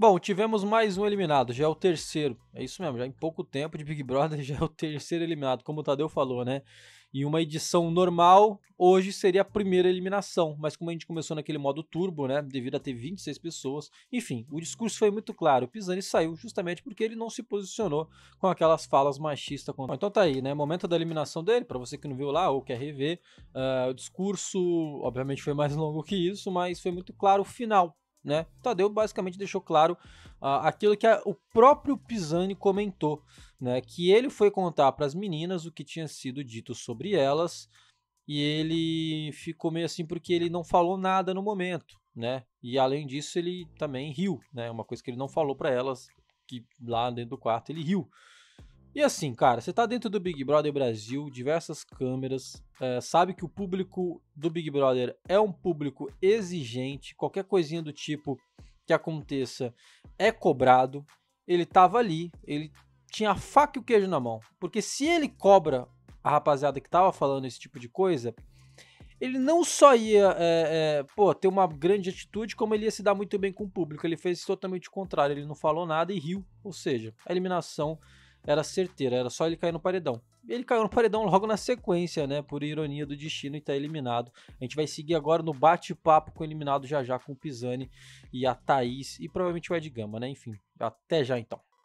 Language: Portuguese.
Bom, tivemos mais um eliminado, já é o terceiro. É isso mesmo, já em pouco tempo de Big Brother já é o terceiro eliminado, como o Tadeu falou, né? Em uma edição normal, hoje seria a primeira eliminação, mas como a gente começou naquele modo turbo, né, devido a ter 26 pessoas, enfim, o discurso foi muito claro. O Pisani saiu justamente porque ele não se posicionou com aquelas falas machistas. Contra... Então tá aí, né? Momento da eliminação dele, para você que não viu lá ou quer rever, uh, o discurso, obviamente, foi mais longo que isso, mas foi muito claro o final né? Tadeu basicamente deixou claro uh, aquilo que a, o próprio Pisani comentou, né? Que ele foi contar para as meninas o que tinha sido dito sobre elas e ele ficou meio assim porque ele não falou nada no momento, né? E além disso ele também riu, né? Uma coisa que ele não falou para elas que lá dentro do quarto ele riu. E assim, cara, você tá dentro do Big Brother Brasil, diversas câmeras, é, sabe que o público do Big Brother é um público exigente, qualquer coisinha do tipo que aconteça é cobrado. Ele tava ali, ele tinha a faca e o queijo na mão, porque se ele cobra a rapaziada que tava falando esse tipo de coisa, ele não só ia é, é, pô, ter uma grande atitude, como ele ia se dar muito bem com o público. Ele fez totalmente o contrário, ele não falou nada e riu, ou seja, a eliminação era certeira, era só ele cair no paredão. Ele caiu no paredão logo na sequência, né? Por ironia do destino e tá eliminado. A gente vai seguir agora no bate-papo com o eliminado já já com o Pisani e a Thaís e provavelmente o Ed Gama, né? Enfim, até já então.